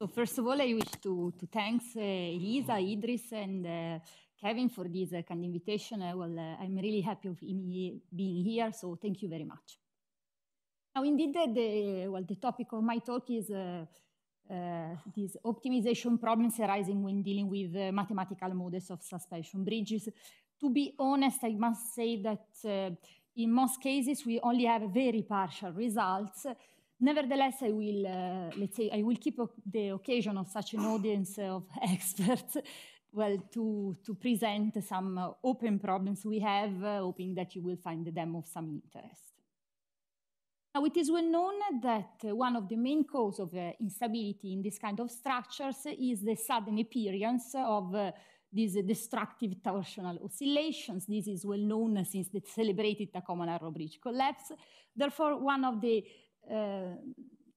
So first of all, I wish to, to thank uh, Elisa, Idris, and uh, Kevin for this uh, kind invitation. Uh, well, uh, I'm really happy of being here, so thank you very much. Now, indeed, the, well, the topic of my talk is uh, uh, these optimization problems arising when dealing with mathematical models of suspension bridges. To be honest, I must say that in most cases, we only have very partial results, Nevertheless, I will, uh, let's say, I will keep the occasion of such an audience of experts, well, to, to present some uh, open problems we have, uh, hoping that you will find them of some interest. Now, it is well known that one of the main causes of uh, instability in this kind of structures is the sudden appearance of uh, these destructive torsional oscillations. This is well known since the celebrated Tacoma-Narrow Bridge collapse. Therefore, one of the uh,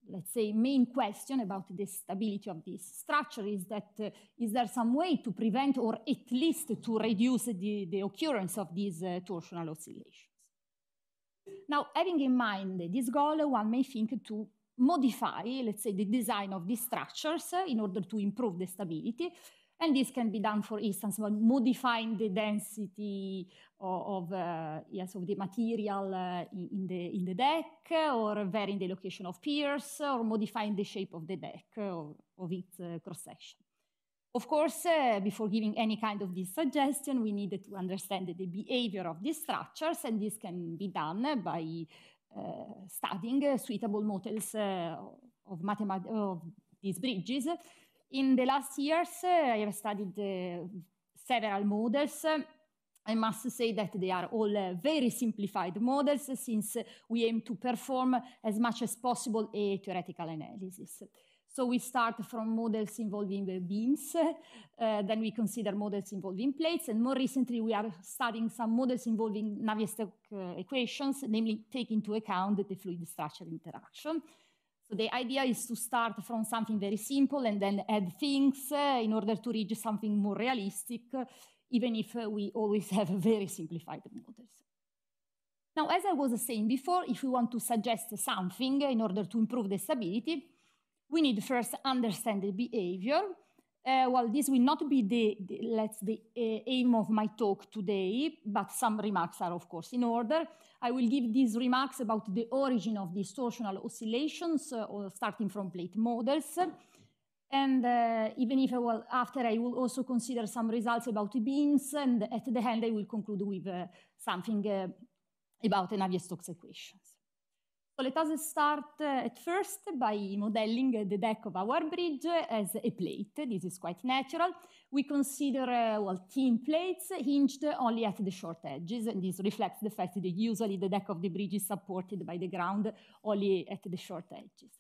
let's say, main question about the stability of this structure is that uh, is there some way to prevent or at least to reduce the, the occurrence of these uh, torsional oscillations? Now, having in mind this goal, one may think to modify, let's say, the design of these structures uh, in order to improve the stability. And this can be done, for instance, by modifying the density of, of uh, eh, yes, of the material uh, in, the, in the deck, or varying the location of piers, or modifying the shape of the deck or of its uh, cross section. Of course, uh, before giving any kind of this suggestion, we needed to understand the behavior of these structures, and this can be done by uh, studying suitable models of, of, these bridges in the last years, eh, I have studied eh, several models. I must say that they are all uh, very simplified models since we aim to perform as much as possible a theoretical analysis. So we start from models involving the beams, uh, then we consider models involving plates, and more recently we are studying some models involving Navier-Stokes uh, equations, namely taking into account the fluid structure interaction. So the idea is to start from something very simple and then add things uh, in order to reach something more realistic, even if uh, we always have very simplified models. Now, as I was saying before, if we want to suggest something in order to improve the stability, we need first understand the behavior uh, well, this will not be the, the let's the uh, aim of my talk today, but some remarks are of course in order. I will give these remarks about the origin of distortional oscillations, uh, or starting from plate models, and uh, even if I will, after I will also consider some results about beams, and at the end I will conclude with uh, something uh, about navier-stokes equations. So let us start uh, at first by modeling the deck of our bridge as a plate. This is quite natural. We consider, uh, well, thin plates hinged only at the short edges, and this reflects the fact that usually the deck of the bridge is supported by the ground only at the short edges.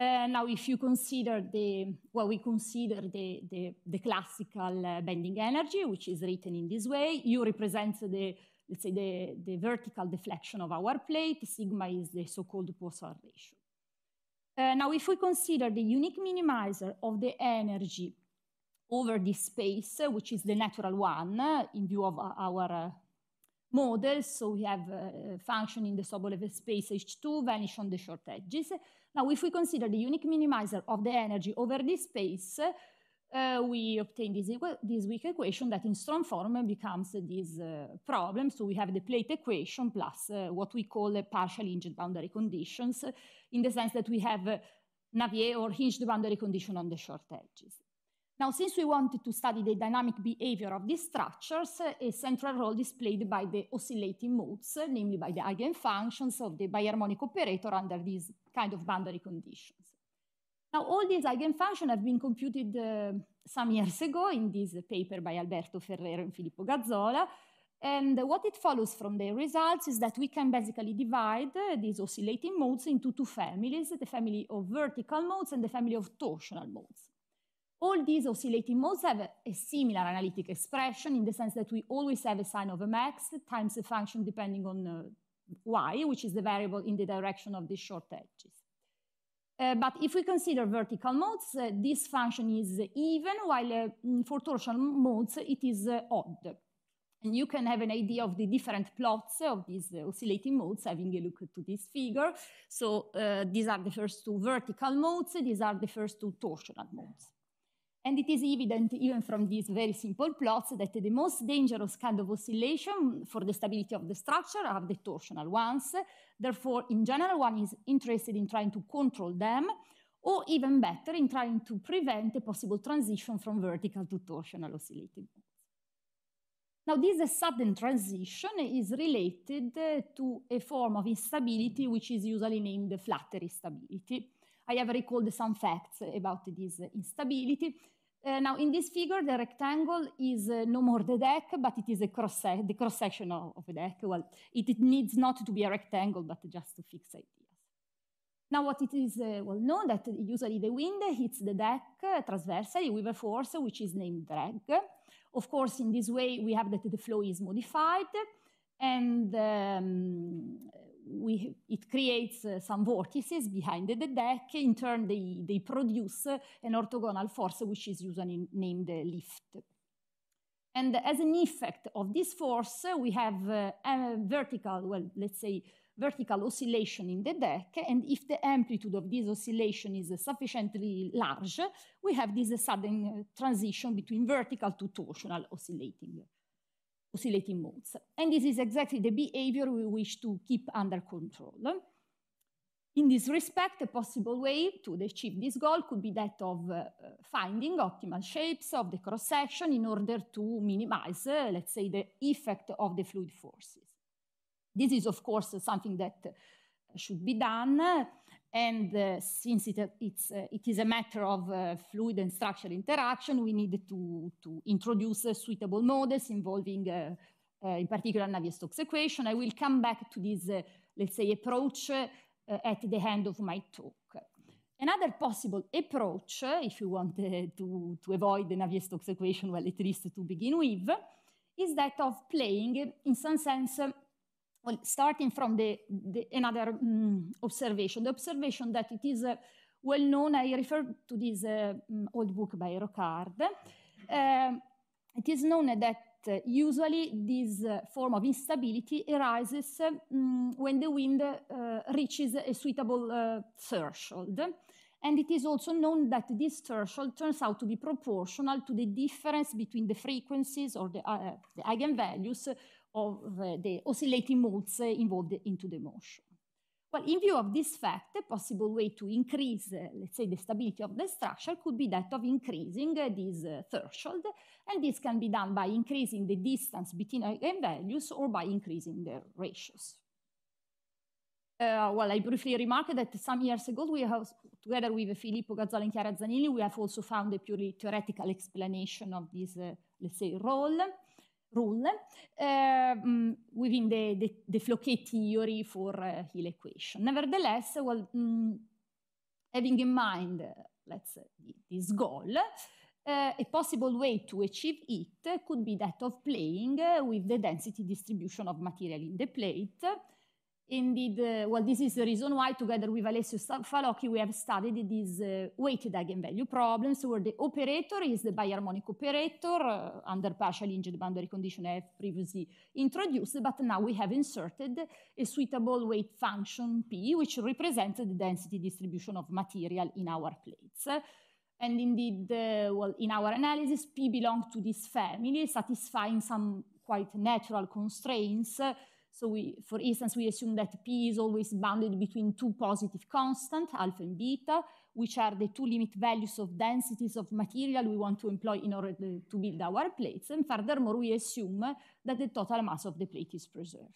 Uh, now, if you consider the, well, we consider the, the, the classical uh, bending energy, which is written in this way, U represents the let's say, the, the vertical deflection of our plate. Sigma is the so-called Poisson ratio. Uh, now, if we consider the unique minimizer of the energy over this space, uh, which is the natural one uh, in view of uh, our uh, model, so we have a function in the Sobolev space H2 vanish on the short edges. Now, if we consider the unique minimizer of the energy over this space, uh, we obtain this, this weak equation that in strong form becomes this uh, problem. So we have the plate equation plus uh, what we call a partial hinged boundary conditions in the sense that we have Navier or hinged boundary condition on the short edges. Now, since we wanted to study the dynamic behavior of these structures, a central role is played by the oscillating modes, namely by the eigenfunctions of the biharmonic operator under these kind of boundary conditions. Now, all these eigenfunctions have been computed uh, some years ago in this paper by Alberto Ferrero and Filippo Gazzola. And what it follows from the results is that we can basically divide uh, these oscillating modes into two families, the family of vertical modes and the family of torsional modes. All these oscillating modes have a, similar analytic expression in the sense that we always have a sine of max times a function depending on uh, y, which is the variable in the direction of the short edges. Uh, but if we consider vertical modes, uh, this function is even, while uh, mm, for torsional modes, it is uh, odd. And you can have an idea of the different plots of these oscillating modes having a look to this figure. So these are the first two vertical modes, these are the first two torsional modes. And it is evident even from these very simple plots that the most dangerous kind of oscillation for the stability of the structure are the torsional ones. Therefore, in general, one is interested in trying to control them, or even better, in trying to prevent a possible transition from vertical to torsional oscillating Now, this sudden transition is related to a form of instability which is usually named flattery instability. I have recalled some facts about this instability. Uh, now, in this figure, the rectangle is uh, no more the deck, but it is a cross uh, the cross section of, of a deck. Well, it, it, needs not to be a rectangle, but just to fix ideas. Now, what it is uh, well known that usually the wind hits the deck uh, transversely with a force which is named drag. Of course, in this way, we have that the flow is modified, and um, we, it creates uh, some vortices behind the deck. In turn, they, they produce uh, an orthogonal force, which is usually named lift. And as an effect of this force, we have uh, a vertical, well, let's say, vertical oscillation in the deck. And if the amplitude of this oscillation is sufficiently large, we have this sudden uh, transition between vertical to torsional oscillating oscillating modes. And this is exactly the behavior we wish to keep under control. In this respect, a possible way to achieve this goal could be that of uh, finding optimal shapes of the cross-section in order to minimize, uh, let's say, the effect of the fluid forces. This is, of course, something that uh, should be done and uh, since it, it's, uh, it is a matter of uh, fluid and structural interaction, we need to, to introduce uh, suitable models involving, uh, uh, in particular, Navier-Stokes equation. I will come back to this, let's say, approach at the end of my talk. Another possible approach, if you want to, to avoid the Navier-Stokes equation, well, at least to begin with, is that of playing, in some sense, well, starting from the, the another um, observation, the observation that it is uh, well known, I refer to this uh, mm, old book by Rocard. Uh, it is known that uh, usually this uh, form of instability arises uh, mm, when the wind reaches a suitable threshold. And it is also known that this threshold turns out to be proportional to the difference between the frequencies or the, the eigenvalues of uh, the oscillating modes involved into the motion. Well, in view of this fact, a possible way to increase, uh, let's say, the stability of the structure could be that of increasing uh, this uh, threshold, and this can be done by increasing the distance between eigenvalues or by increasing their ratios. Uh, well, I briefly remarked that some years ago, we have, together with Filippo Gazzola and Chiara Zanilli, we have also found a purely theoretical explanation of this, uh, let's say, role rule ehm, mm, within the, the, the, Floquet theory for eh, Hill equation. Nevertheless, well, mm, having in mind, let's say, this goal, uh, a possible way to achieve it could be that of playing uh, with the density distribution of material in the plate indeed, uh, well, this is the reason why, together with Alessio Falocchi, we have studied these uh, weighted eigenvalue problems, where the operator is the biharmonic operator uh, under partially injured boundary condition I have previously introduced, but now we have inserted a suitable weight function P, which represents the density distribution of material in our plates. And indeed, uh, well, in our analysis, P belongs to this family, satisfying some quite natural constraints so we, for instance, we assume that P is always bounded between two positive constants, alpha and beta, which are the two limit values of densities of material we want to employ in order to build our plates. And furthermore, we assume that the total mass of the plate is preserved.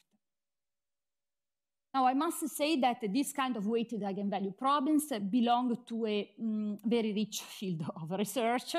Now, I must say that this kind of weighted eigenvalue problems belong to a um, very rich field of research.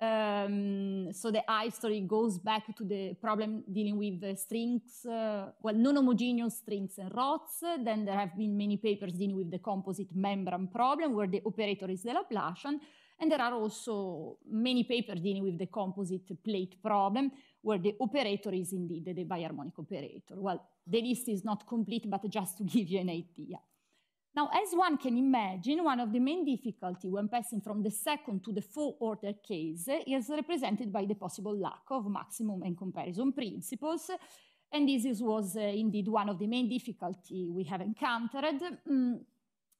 Um, so the I story goes back to the problem dealing with uh, strings, uh, well, non-homogeneous strings and rods. Then there have been many papers dealing with the composite membrane problem, where the operator is the Laplacian. And there are also many papers dealing with the composite plate problem, where the operator is indeed the biharmonic operator. Well, the list is not complete, but just to give you an idea. Now, as one can imagine, one of the main difficulties when passing from the second to the full order case is represented by the possible lack of maximum and comparison principles. And this is, was uh, indeed one of the main difficulties we have encountered. Mm.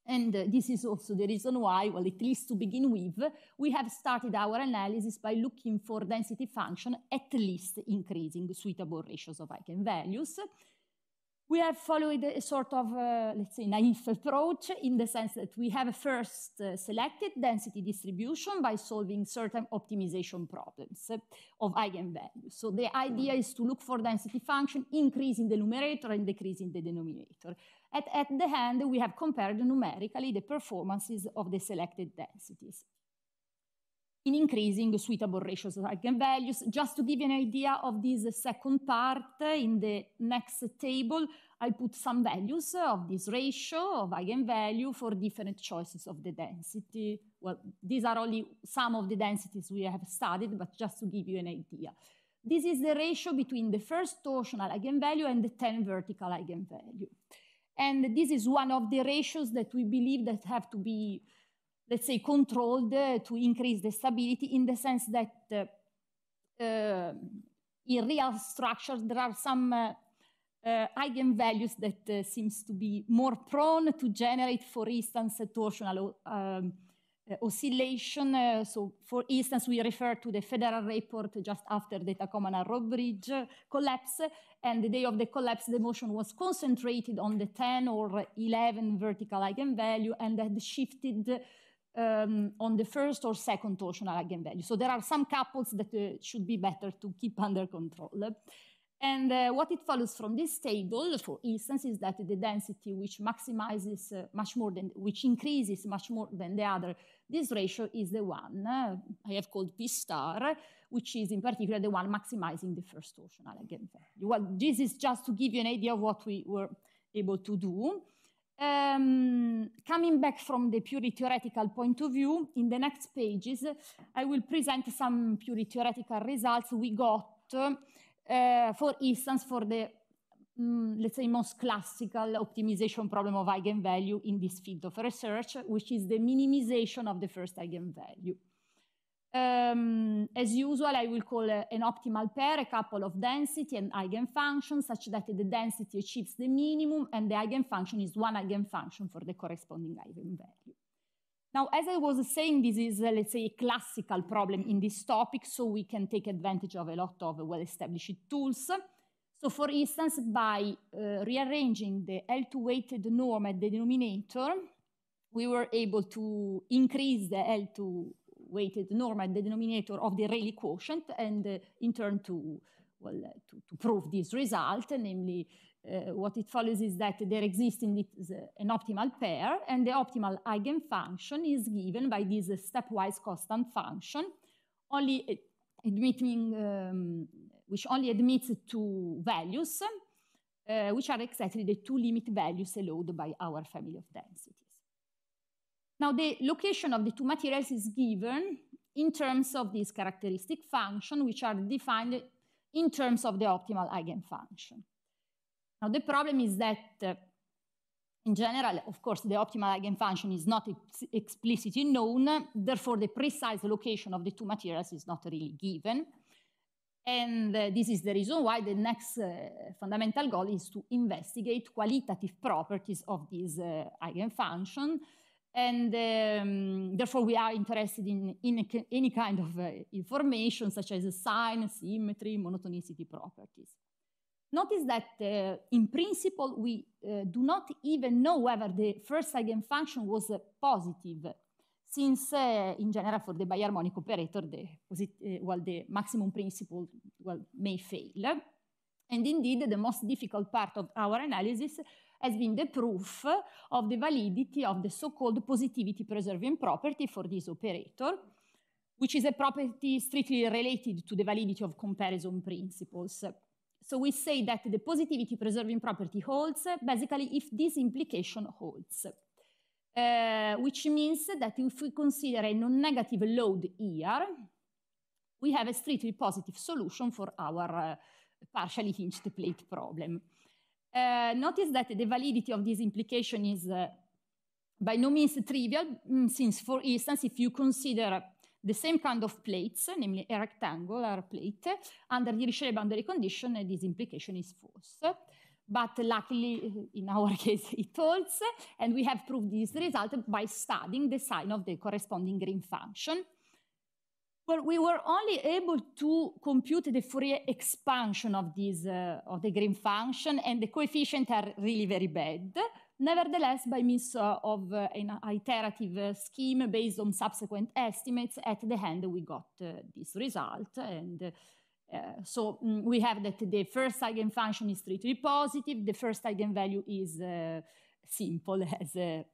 And uh, this is also the reason why, well, at least to begin with, we have started our analysis by looking for density function at least increasing suitable ratios of eigenvalues. values. We have followed a sort of, uh, let's say, naive approach in the sense that we have first uh, selected density distribution by solving certain optimization problems uh, of eigenvalues. So the idea is to look for density function, increasing the numerator and decreasing the denominator. At, at the end, we have compared numerically the performances of the selected densities in increasing suitable ratios of eigenvalues. Just to give you an idea of this second part, in the next table, I put some values of this ratio of eigenvalue for different choices of the density. Well, these are only some of the densities we have studied, but just to give you an idea. This is the ratio between the first torsional eigenvalue and the 10 vertical eigenvalue. And this is one of the ratios that we believe that have to be let's say, controlled to increase the stability in the sense that uh, uh, in real structures there are some uh, uh, eigenvalues that uh, seems to be more prone to generate, for instance, a torsional um, uh, oscillation. so, for instance, we refer to the federal report just after the Tacoma Road Bridge collapse. And the day of the collapse, the motion was concentrated on the 10 or 11 vertical eigenvalue and had shifted um, on the first or second torsional eigenvalue. So there are some couples that uh, should be better to keep under control. And uh, what it follows from this table, for instance, is that the density which maximizes uh, much more than, which increases much more than the other, this ratio is the one uh, I have called P star, which is in particular the one maximizing the first torsional eigenvalue. Well, this is just to give you an idea of what we were able to do. Um, coming back from the purely theoretical point of view, in the next pages, I will present some purely theoretical results we got, uh, for instance, for the, um, let's say, most classical optimization problem of eigenvalue in this field of research, which is the minimization of the first eigenvalue. Um, as usual, I will call uh, an optimal pair a couple of density and eigenfunction such that the density achieves the minimum and the eigenfunction is one eigenfunction for the corresponding eigenvalue. Now, as I was saying, this is, uh, let's say, a classical problem in this topic, so we can take advantage of a lot of well-established tools. So, for instance, by uh, rearranging the L2-weighted norm at the denominator, we were able to increase the L2 weighted norm at the denominator of the Rayleigh quotient and uh, in turn to, well, uh, to, to, prove this result, namely uh, what it follows is that there exists in uh, an optimal pair and the optimal eigenfunction is given by this stepwise constant function, only admitting, um, which only admits two values, uh, which are exactly the two limit values allowed by our family of density. Now the location of the two materials is given in terms of these characteristic function, which are defined in terms of the optimal eigenfunction. Now the problem is that uh, in general, of course, the optimal eigenfunction is not ex explicitly known, therefore the precise location of the two materials is not really given. And uh, this is the reason why the next uh, fundamental goal is to investigate qualitative properties of this uh, eigenfunction and um, therefore, we are interested in, in any kind of uh, information, such as sign, symmetry, monotonicity properties. Notice that uh, in principle, we uh, do not even know whether the first eigenfunction was uh, positive, since uh, in general for the biharmonic operator, the, uh, well, the maximum principle well, may fail. And indeed, the most difficult part of our analysis has been the proof of the validity of the so-called positivity preserving property for this operator, which is a property strictly related to the validity of comparison principles. So we say that the positivity preserving property holds basically if this implication holds. Uh, which means that if we consider a non-negative load here, we have a strictly positive solution for our uh, partially hinged plate problem. Uh, notice that the validity of this implication is uh, by no means trivial, mm, since, for instance, if you consider the same kind of plates, namely a rectangular plate, under the boundary condition, this implication is false. But luckily, in our case, it holds, and we have proved this result by studying the sign of the corresponding green function. Well, we were only able to compute the Fourier expansion of this uh, of the Green function, and the coefficients are really very bad. Nevertheless, by means uh, of uh, an iterative uh, scheme based on subsequent estimates, at the end we got uh, this result, and uh, so mm, we have that the first eigenfunction is strictly positive, the first eigenvalue is simple as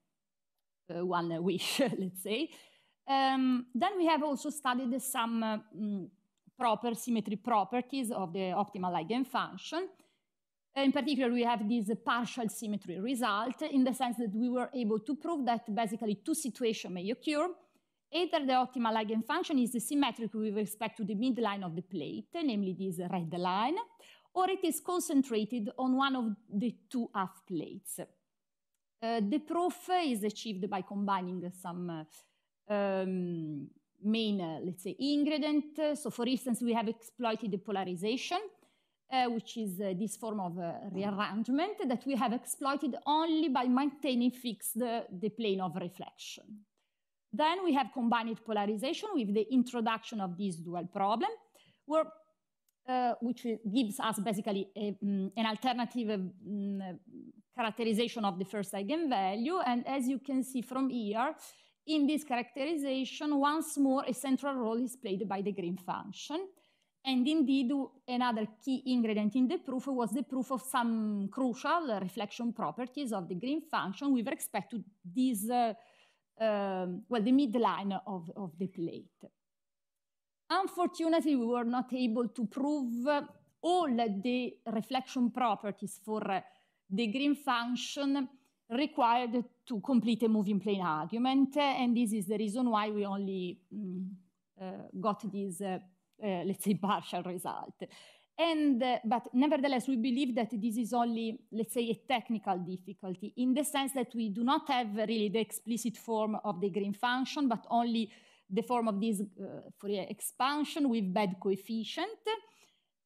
one wish, let's say, um, then we have also studied some uh, mm, proper symmetry properties of the optimal eigenfunction. Uh, in particular, we have this partial symmetry result in the sense that we were able to prove that basically two situations may occur. Either the optimal eigenfunction is symmetric with respect to the midline of the plate, namely this red line, or it is concentrated on one of the two half plates. Uh, the proof is achieved by combining some uh, um, main, uh, let's say, ingredient. So, for instance, we have exploited the polarization, uh, which is uh, this form of uh, rearrangement that we have exploited only by maintaining fixed the plane of reflection. Then we have combined polarization with the introduction of this dual problem, where uh, which gives us basically a, um, an alternative um, mm, characterization of the first eigenvalue. And as you can see from here, in this characterization, once more, a central role is played by the Green function. And indeed, another key ingredient in the proof was the proof of some crucial reflection properties of the Green function with respect to this, uh, um, well, the midline of, of the plate. Unfortunately, we were not able to prove all the reflection properties for the Green function required to complete a moving plane argument. and this is the reason why we only mm, uh, got this, uh, uh, let's say, partial result. And, uh, but nevertheless, we believe that this is only, let's say, a technical difficulty in the sense that we do not have really the explicit form of the green function, but only the form of this uh, Fourier expansion with bad coefficient.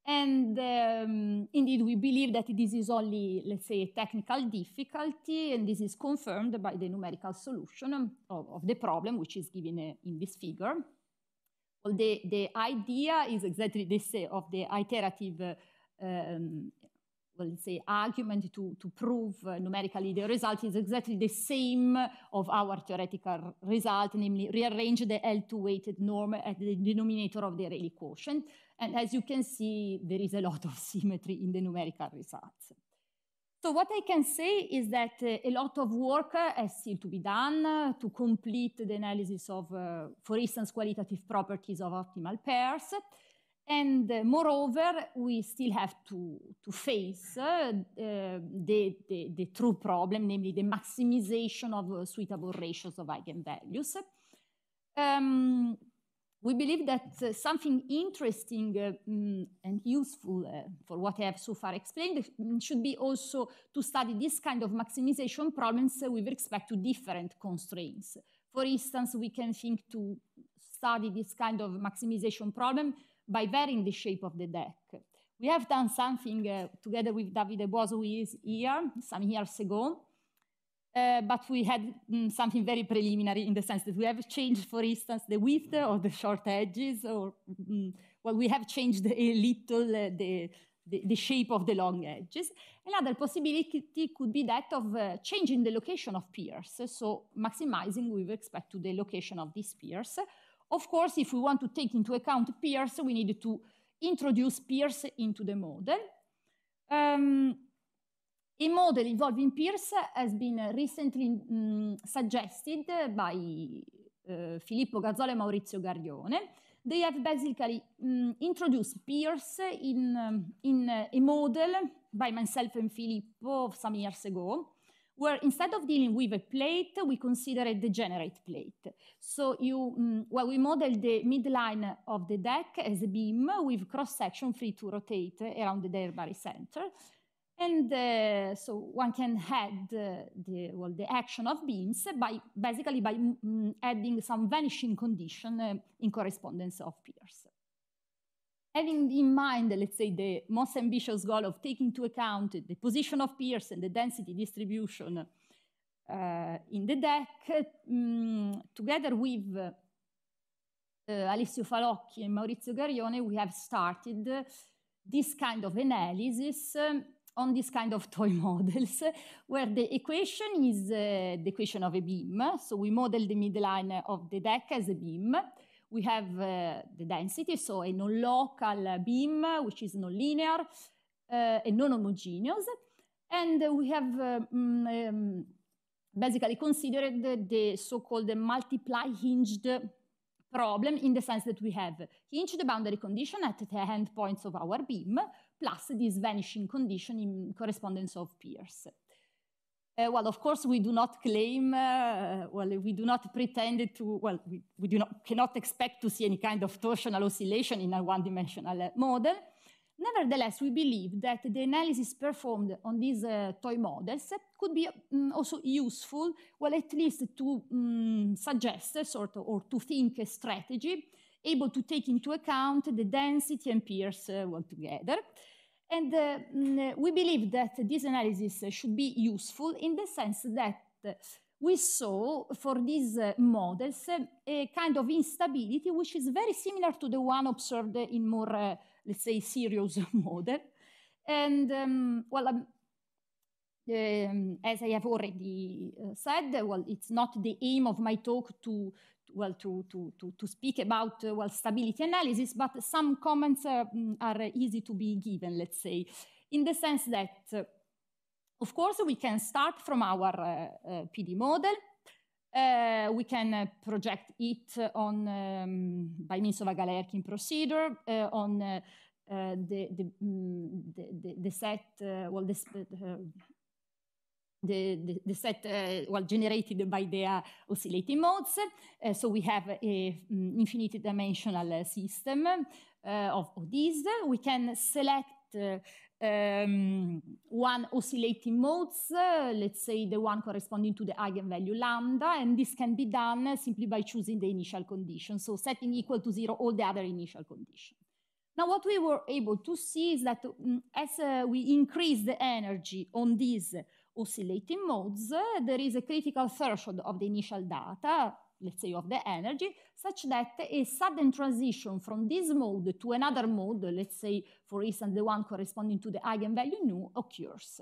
And um, indeed, we believe that this is only, let's say, a technical difficulty, and this is confirmed by the numerical solution of, of the problem, which is given uh, in this figure. Well, the, the idea is exactly the same of the iterative, uh, um, well, let's say, argument to, to prove uh, numerically the result is exactly the same of our theoretical result, namely rearrange the L2 weighted norm at the denominator of the Rayleigh quotient. And as you can see, there is a lot of symmetry in the numerical results. So what I can say is that uh, a lot of work uh, has still to be done uh, to complete the analysis of, uh, for instance, qualitative properties of optimal pairs. And uh, moreover, we still have to, to face uh, the, the, the, true problem, namely the maximization of suitable ratios of eigenvalues. Um, we believe that uh, something interesting uh, mm, and useful uh, for what I have so far explained mm, should be also to study this kind of maximization problems uh, with respect to different constraints. For instance, we can think to study this kind of maximization problem by varying the shape of the deck. We have done something uh, together with David Boso, who is here some years ago, uh, but we had um, something very preliminary in the sense that we have changed, for instance, the width or the short edges, or um, well, we have changed a little uh, the, the, the, shape of the long edges. Another possibility could be that of uh, changing the location of piers, so maximizing with respect to the location of these piers. Of course, if we want to take into account piers, we need to introduce piers into the model. Um, a model involving peers has been recently um, suggested by uh, Filippo Gazzola and Maurizio Gardione. They have basically um, introduced peers in, um, in a model by myself and Filippo some years ago, where instead of dealing with a plate, we consider a degenerate plate. So you, mm, well, we model the midline of the deck as a beam with cross-section free to rotate around the dairy center. And uh, so one can add uh, the, well, the action of beams by basically by mm, mm, adding some vanishing condition uh, in correspondence of peers. Having in mind, let's say, the most ambitious goal of taking into account the position of peers and the density distribution uh, in the deck, mm, together with uh, Alessio Falocchi and Maurizio Garione, we have started this kind of analysis um, on this kind of toy models, where the equation is uh, the equation of a beam. So we model the midline of the deck as a beam. We have uh, the density, so a non-local beam, which is non-linear uh, and non-homogeneous. And we have uh, mm, um, basically considered the, the so-called multiply-hinged problem in the sense that we have hinged boundary condition at the endpoints of our beam, plus this vanishing condition in correspondence of peers. Uh, well, of course, we do not claim, uh, well, we do not pretend to, well, we, we do not, cannot expect to see any kind of torsional oscillation in a one-dimensional uh, model. Nevertheless, we believe that the analysis performed on these uh, toy models could be um, also useful, well, at least to um, suggest sort of, or to think a strategy able to take into account the density and peers uh, altogether. And uh, mm, uh, we believe that this analysis should be useful in the sense that we saw for these uh, models uh, a kind of instability which is very similar to the one observed in more, uh, let's say, serious model. And um, well, um, um, as I have already uh, said, well, it's not the aim of my talk to well to, to, to, to speak about uh, well stability analysis, but some comments are, mm, are easy to be given, let's say, in the sense that, uh, of course, we can start from our uh, PD model. Uh, we can uh, project it on um, by means of a Galerkin procedure uh, on the, mm, the, the, the, set well the, the, the, the, set uh, well generated by the uh, oscillating modes. Uh, so we have an um, mm, infinite dimensional uh, system uh, of, of these. We can select uh, um, one oscillating modes, let's say the one corresponding to the eigenvalue lambda, and this can be done simply by choosing the initial condition. So setting equal to zero all the other initial conditions. Now, what we were able to see is that mm, as we increase the energy on these oscillating modes, there is a critical threshold of the initial data, let's say of the energy, such that a sudden transition from this mode to another mode, let's say for instance the one corresponding to the eigenvalue nu, occurs.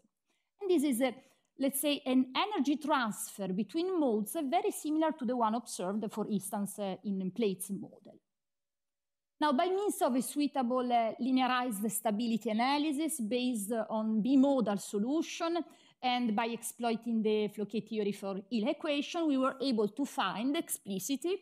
And this is a let's say, an energy transfer between modes very similar to the one observed, for instance, in uh, in Plate's model. Now, by means of a suitable uh, linearized stability analysis based on bimodal solution, and by exploiting the Floquet theory for Hill equation, we were able to find explicitly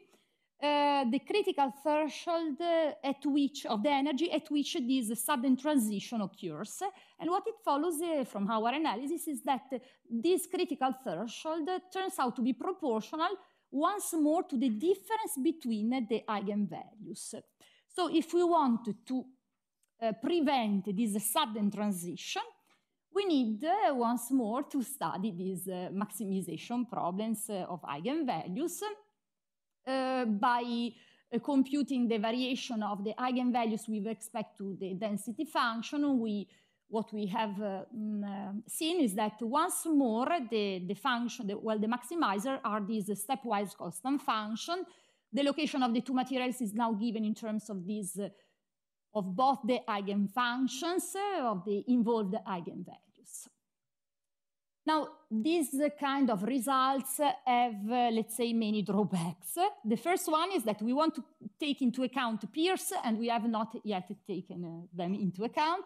uh, the critical threshold uh, at which of the energy at which this sudden transition occurs. And what it follows uh, from our analysis is that this critical threshold turns out to be proportional once more to the difference between the eigenvalues. So if we want to uh, prevent this sudden transition, we need uh, once more to study these uh, maximization problems uh, of eigenvalues by computing the variation of the eigenvalues with respect to the density function. We, what we have um, seen is that once more the, the function, the, well, the maximizer are these stepwise constant function. The location of the two materials is now given in terms of these of both the eigenfunctions uh, of the involved eigenvalues. Now, these kind of results have, uh, let's say, many drawbacks. The first one is that we want to take into account peers, and we have not yet taken uh, them into account.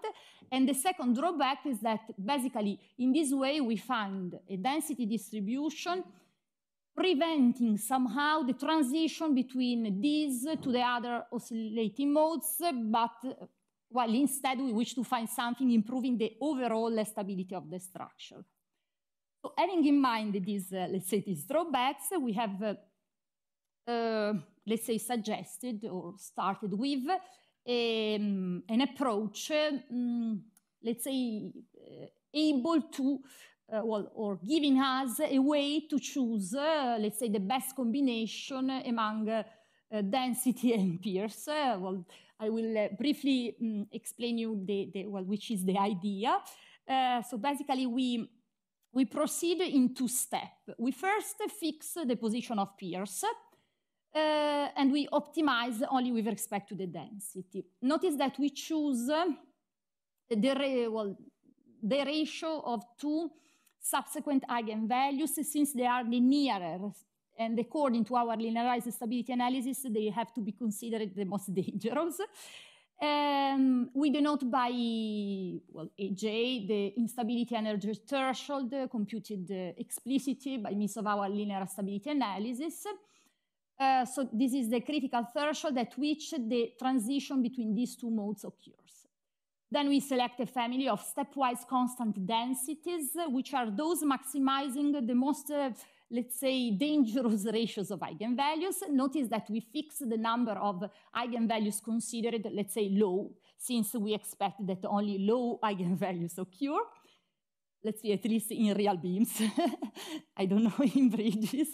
And the second drawback is that basically, in this way, we find a density distribution preventing somehow the transition between these to the other oscillating modes, but while well, instead we wish to find something improving the overall stability of the structure. So having in mind these, uh, let's say, these drawbacks, we have, uh, uh, let's say, suggested or started with um, an approach, um, let's say, uh, able to uh, well, or giving us a way to choose, uh, let's say, the best combination among uh, density and peers. Uh, well, I will uh, briefly um, explain you the, the, well, which is the idea. Uh, so basically, we we proceed in two steps. We first fix the position of peers. and we optimize only with respect to the density. Notice that we choose the, well, the ratio of two subsequent eigenvalues since they are the nearer and according to our linearized stability analysis, they have to be considered the most dangerous. Um, we denote by, well, AJ, the instability energy threshold computed uh, explicitly by means of our linear stability analysis. Uh, so this is the critical threshold at which the transition between these two modes occurs. Then we select a family of stepwise constant densities, which are those maximizing the most, uh, let's say, dangerous ratios of eigenvalues. Notice that we fix the number of eigenvalues considered, let's say, low, since we expect that only low eigenvalues occur. Let's see, at least in real beams. I don't know in bridges.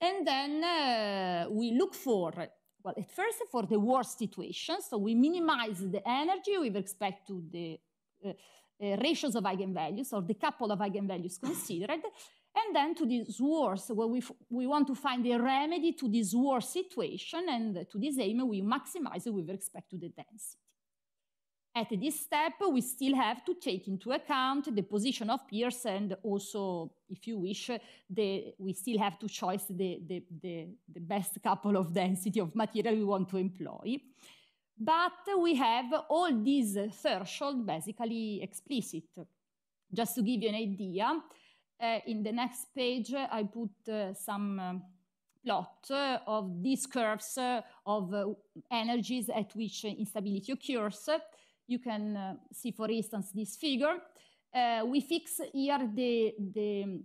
And then uh, we look for well, at first for the worst situation, so we minimize the energy with respect to the uh, uh, ratios of eigenvalues or the couple of eigenvalues considered, and then to this worst, where we, we want to find a remedy to this worst situation, and to this aim, we maximize it with respect to the density. At this step, we still have to take into account the position of peers and also, if you wish, the, we still have to choose the, the, the, the best couple of density of material we want to employ. But we have all these thresholds basically explicit. Just to give you an idea, uh, in the next page, I put uh, some uh, plot uh, of these curves uh, of uh, energies at which instability occurs you can uh, see, for instance, this figure. Uh, we fix here the, the,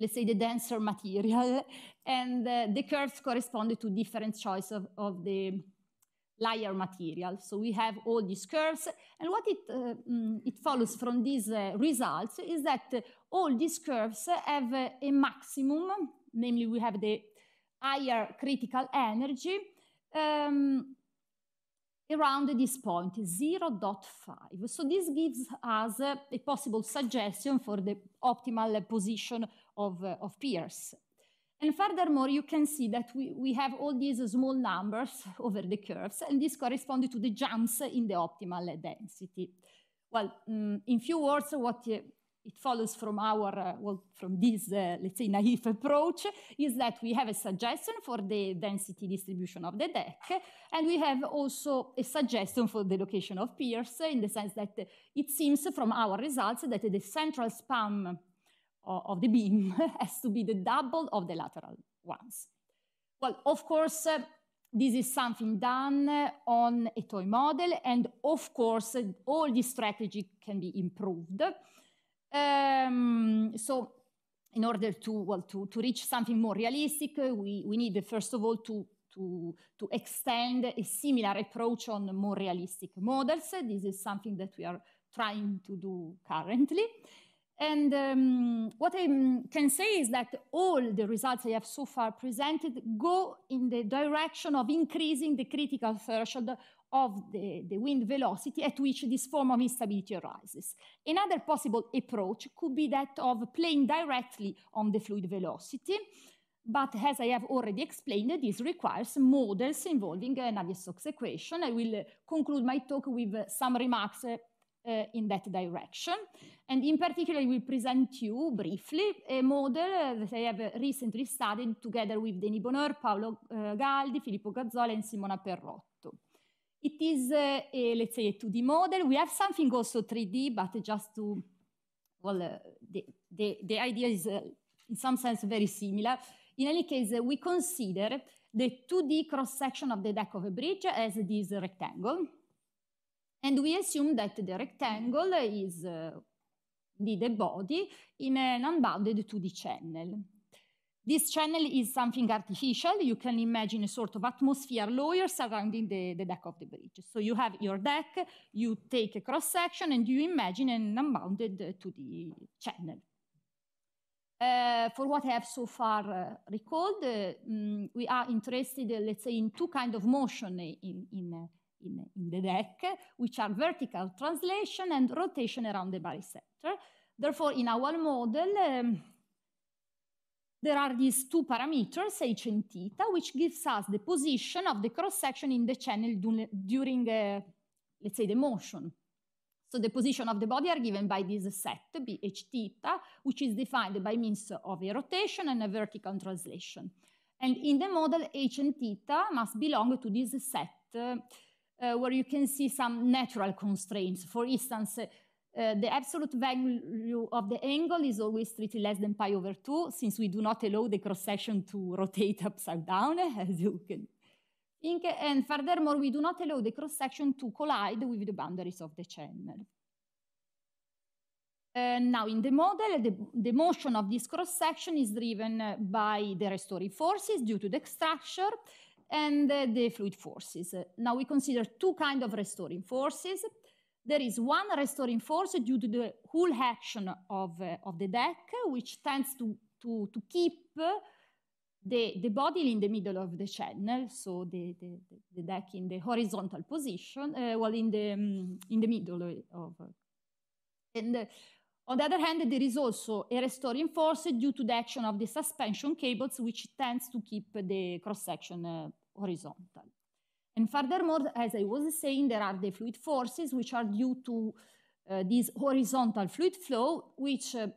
let's say, the denser material, and uh, the curves correspond to different choice of, of the layer material. So we have all these curves, and what it, uh, mm, it follows from these uh, results is that all these curves have a maximum, namely we have the higher critical energy, um, around this point, 0.5. So this gives us a possible suggestion for the optimal position of, uh, of peers. And furthermore, you can see that we, we have all these small numbers over the curves, and this corresponds to the jumps in the optimal density. Well, um, in few words, what uh, it follows from our, uh, well, from this, uh, let's say, naive approach, is that we have a suggestion for the density distribution of the deck, and we have also a suggestion for the location of peers, in the sense that it seems from our results that the central span uh, of the beam has to be the double of the lateral ones. Well, of course, uh, this is something done uh, on a toy model, and of course, uh, all this strategy can be improved. Um, so in order to, well, to, to reach something more realistic, we, we need first of all to to, to, extend a similar approach on more realistic models. This is something that we are trying to do currently. And um, what I mm, can say is that all the results I have so far presented go in the direction of increasing the critical threshold of the, the wind velocity at which this form of instability arises. Another possible approach could be that of playing directly on the fluid velocity, but as I have already explained, this requires models involving uh, Navier-Stokes equation. I will uh, conclude my talk with uh, some remarks uh, uh, in that direction. And in particular, I will present you briefly a model uh, that I have uh, recently studied together with Denis Bonheur, Paolo uh, Galdi, Filippo Gazzola, and Simona Perrot. It is, a, eh, eh, let's say, a 2D model. We have something also 3D, but just to, well, uh, the, the, the, idea is uh, in some sense very similar. In any case, we consider the 2D cross section of the deck of a bridge as this rectangle. And we assume that the rectangle is the body in an unbounded 2D channel. This channel is something artificial. You can imagine a sort of atmosphere layer surrounding the, the deck of the bridge. So you have your deck, you take a cross section, and you imagine an unbounded uh, to the channel. Uh, for what I have so far uh, recalled, uh, mm, we are interested, uh, let's say, in two kind of motion in, in, uh, in, in, the deck, which are vertical translation and rotation around the barycenter. Therefore, in our model, um, there are these two parameters, h and theta, which gives us the position of the cross section in the channel during, uh, let's say, the motion. So the position of the body are given by this set, BH theta, which is defined by means of a rotation and a vertical translation. And in the model, h and theta must belong to this set, uh, uh, where you can see some natural constraints. For instance, uh, the absolute value of the angle is always strictly less than pi over 2, since we do not allow the cross section to rotate upside down, as you can think. And furthermore, we do not allow the cross section to collide with the boundaries of the channel. Uh, now, in the model, the, the motion of this cross section is driven uh, by the restoring forces due to the structure and uh, the fluid forces. Now, we consider two kinds of restoring forces. There is one restoring force due to the whole action of, uh, of the deck, which tends to, to, to keep the, the body in the middle of the channel, so the, the, the deck in the horizontal position, uh, well, in the, um, in the middle of. Uh, and uh, on the other hand, there is also a restoring force due to the action of the suspension cables, which tends to keep the cross section uh, horizontal. And furthermore, as I was saying, there are the fluid forces which are due to uh, this horizontal fluid flow, which uh,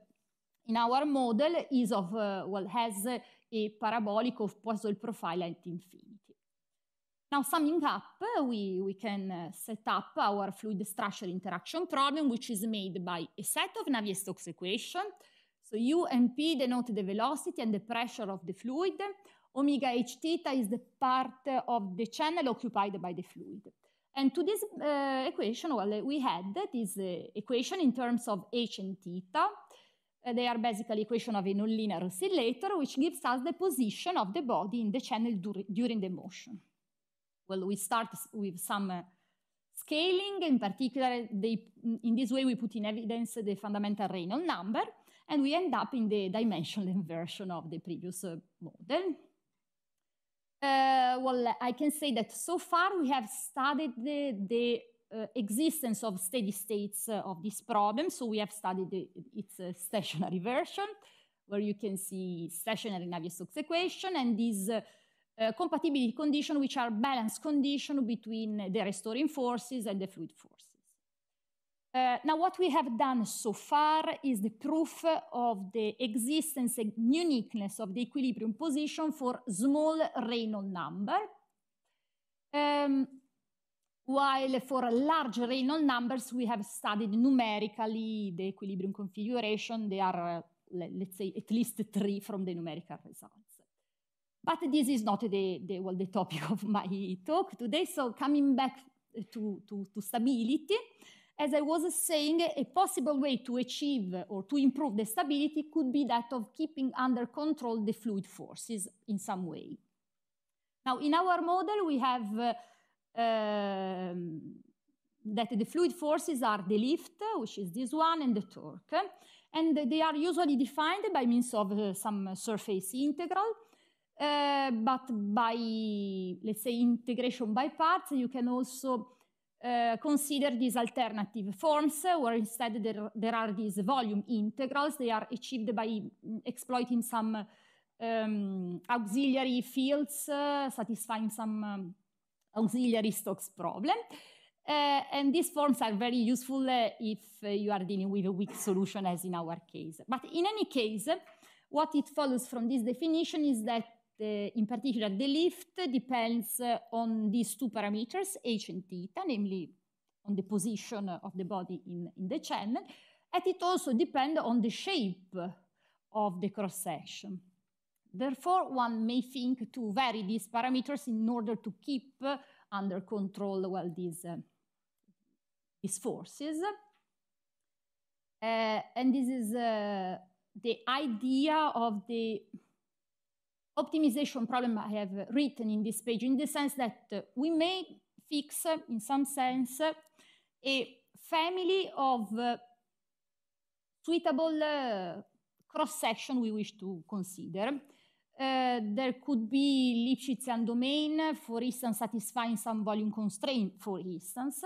in our model is of, uh, well, has a parabolic of Poiseuille profile at infinity. Now, summing up, uh, we, we can uh, set up our fluid structure interaction problem, which is made by a set of Navier-Stokes equations. So U and P denote the velocity and the pressure of the fluid omega H theta is the part of the channel occupied by the fluid. And to this uh, equation, well, we had this uh, equation in terms of H and theta. Uh, they are basically equation of a nonlinear oscillator, which gives us the position of the body in the channel dur during the motion. Well, we start with some uh, scaling. In particular, they, in this way, we put in evidence the fundamental Reynolds number, and we end up in the dimensional version of the previous uh, model. Uh, well, I can say that so far we have studied the, the uh, existence of steady states uh, of this problem. So we have studied the, its uh, stationary version, where you can see stationary Navier-Stokes equation and these uh, uh, compatibility condition, which are balance condition between the restoring forces and the fluid force. Eh, now, what we have done so far is the proof of the existence and uniqueness of the equilibrium position for small Reynolds number. Um, while for large Reynolds numbers, we have studied numerically the equilibrium configuration. They are, uh, let, us say, at least three from the numerical results. But this is not the, the, well, the topic of my talk today. So coming back to, to, to stability, as I was saying, a possible way to achieve or to improve the stability could be that of keeping under control the fluid forces in some way. Now, in our model, we have uh, um, that the fluid forces are the lift, which is this one, and the torque. And they are usually defined by means of uh, some surface integral. Uh, but by, let's say, integration by parts, you can also Eh, consider these alternative forms where instead there, there are these volume integrals. They are achieved by mm, exploiting some um, auxiliary fields, uh, satisfying some um, auxiliary stocks problem. Uh, and these forms are very useful uh, if uh, you are dealing with a weak solution, as in our case. But in any case, what it follows from this definition is that the, eh, in particular, the lift depends eh, on these two parameters, h and theta, namely on the position of the body in, in the channel, and it also depends on the shape of the cross section. Therefore, one may think to vary these parameters in order to keep uh, under control well these, uh, these forces. Uh, and this is the idea of the optimization problem I have written in this page in the sense that we may fix, in some sense, a family of uh, suitable uh, cross-section we wish to consider. Uh, there could be Lipschitzian domain, for instance, satisfying some volume constraint, for instance.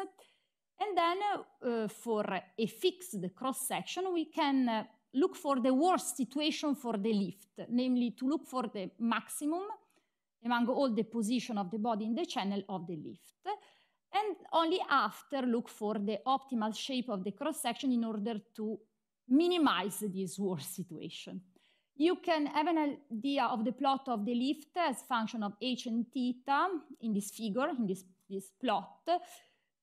And then uh, for a fixed cross-section, we can uh, look for the worst situation for the lift, namely to look for the maximum among all the position of the body in the channel of the lift, and only after look for the optimal shape of the cross section in order to minimize this worst situation. You can have an idea of the plot of the lift as function of h and theta in this figure, in this, this plot,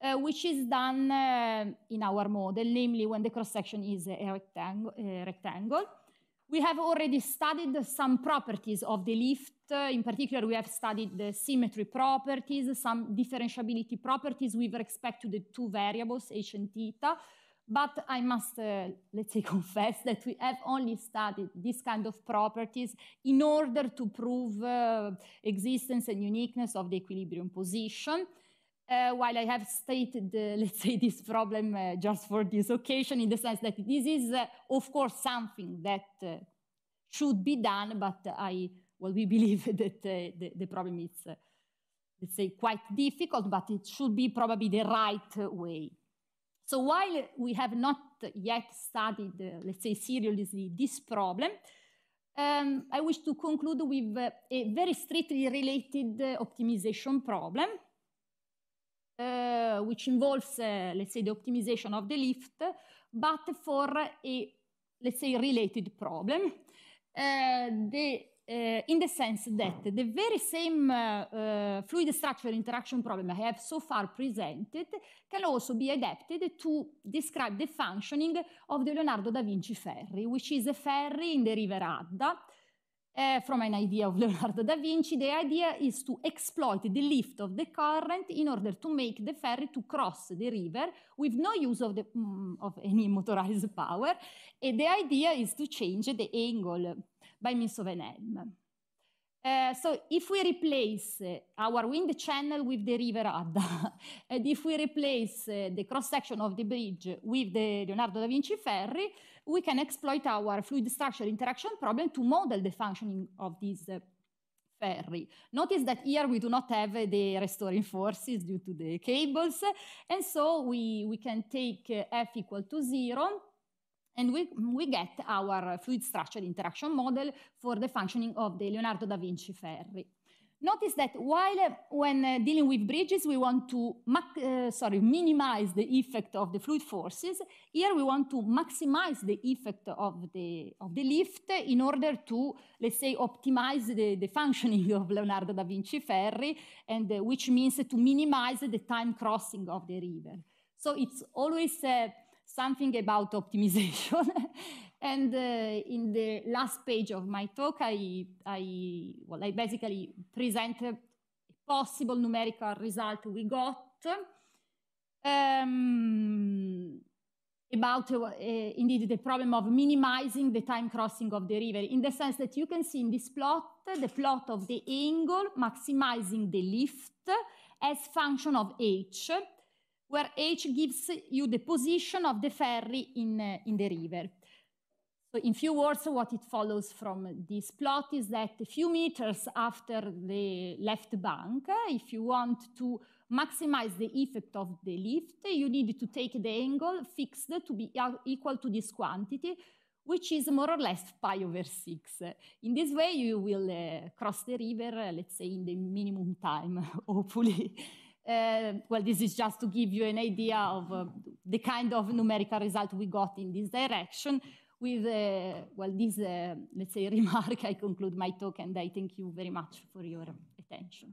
uh, which is done uh, in our model, namely when the cross-section is a rectangle, a eh, rectangle. We have already studied some properties of the lift. in particular, we have studied the symmetry properties, some differentiability properties with respect to the two variables, h and theta. But I must, uh, let's say, confess that we have only studied this kind of properties in order to prove uh, existence and uniqueness of the equilibrium position. Uh, while I have stated, uh, let's say, this problem uh, just for this occasion, in the sense that this is, uh, of course, something that uh, should be done, but I, well, we believe that the, the, problem is, let's say, quite difficult, but it should be probably the right way. So while we have not yet studied, let's say, seriously this problem, um, I wish to conclude with a very strictly related optimization problem Eh, which involves, uh, let's say, the optimization of the lift, but for a, let's say, related problem. Eh, the uh, in the sense that the very same uh, uh, fluid structure interaction problem I have so far presented can also be adapted to describe the functioning of the Leonardo da Vinci ferry, which is a ferry in the river Adda uh, from an idea of Leonardo da Vinci, the idea is to exploit the lift of the current in order to make the ferry to cross the river with no use of, the, um, of any motorized power. And the idea is to change the angle by means of an helm. Uh, so if we replace uh, our wind channel with the river Adda, and if we replace uh, the cross-section of the bridge with the Leonardo da Vinci ferry, we can exploit our fluid structure interaction problem to model the functioning of this ferry. Notice that here we do not have the restoring forces due to the cables, and so we, we can take f equal to zero, and we, we get our fluid structure interaction model for the functioning of the Leonardo da Vinci ferry. Notice that while uh, when uh, dealing with bridges, we want to uh, sorry, minimize the effect of the fluid forces. Here we want to maximize the effect of the, of the lift in order to, let's say, optimize the, the functioning of Leonardo da Vinci ferry, and uh, which means to minimize the time crossing of the river. So it's always uh, something about optimization. and uh, in the last page of my talk, I, I, well, I basically presented possible numerical result we got um, about, uh, indeed, the problem of minimizing the time crossing of the river, in the sense that you can see in this plot, the plot of the angle maximizing the lift as function of h, where H gives you the position of the ferry in, uh, in the river. So in few words, what it follows from this plot is that a few meters after the left bank, if you want to maximize the effect of the lift, you need to take the angle fixed to be uh, equal to this quantity, which is more or less pi over 6. In this way, you will uh, cross the river, uh, let's say, in the minimum time, hopefully. Uh, well, this is just to give you an idea of uh, the kind of numerical result we got in this direction. With, uh, well, this, uh, let's say, remark, I conclude my talk and I thank you very much for your attention.